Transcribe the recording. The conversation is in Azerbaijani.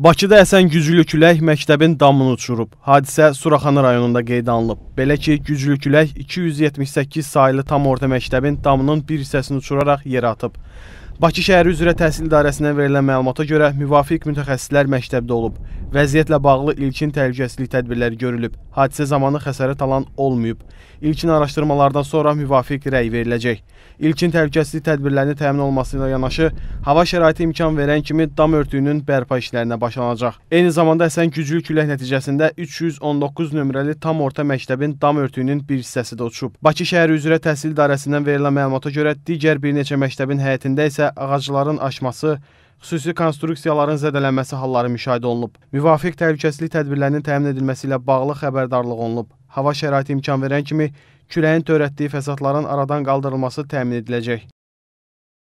Bakıda əsən güclü külək məktəbin damını uçurub. Hadisə Suraxanı rayonunda qeyd alınıb. Belə ki, güclü külək 278 saylı tam orta məktəbin damının bir hissəsini uçuraraq yerə atıb. Bakı şəhəri üzrə təhsil idarəsindən verilən məlumata görə müvafiq mütəxəssislər məktəbdə olub. Vəziyyətlə bağlı ilkin təhlükəsizlik tədbirləri görülüb. Hadisə zamanı xəsarət alan olmayıb. İlkin araşdırmalardan sonra müvafiq rəy veriləcək. İlkin təhlükəsizlik tədbirlərinin təmin olması ilə yanaşı, hava şəraiti imkan verən kimi dam örtüyünün bərpa işlərinə başlanacaq. Eyni zamanda əsən güclü külək nəticəsində 319 nömrəli tam orta məktəbin dam örtüyünün bir hissəsi də uçub. Bakı şəhəri üzrə təhsil idarəsindən verilən məlumata görə digər bir neçə məktəbin həyətində isə ağacların aşması xüsusi konstruksiyaların zədələnməsi halları müşahidə olunub. Müvafiq təhlükəsizlik tədbirlərinin təmin edilməsi ilə bağlı xəbərdarlıq olunub. Hava şəraiti imkan verən kimi küləyin törətdiyi fəsadların aradan qaldırılması təmin ediləcək.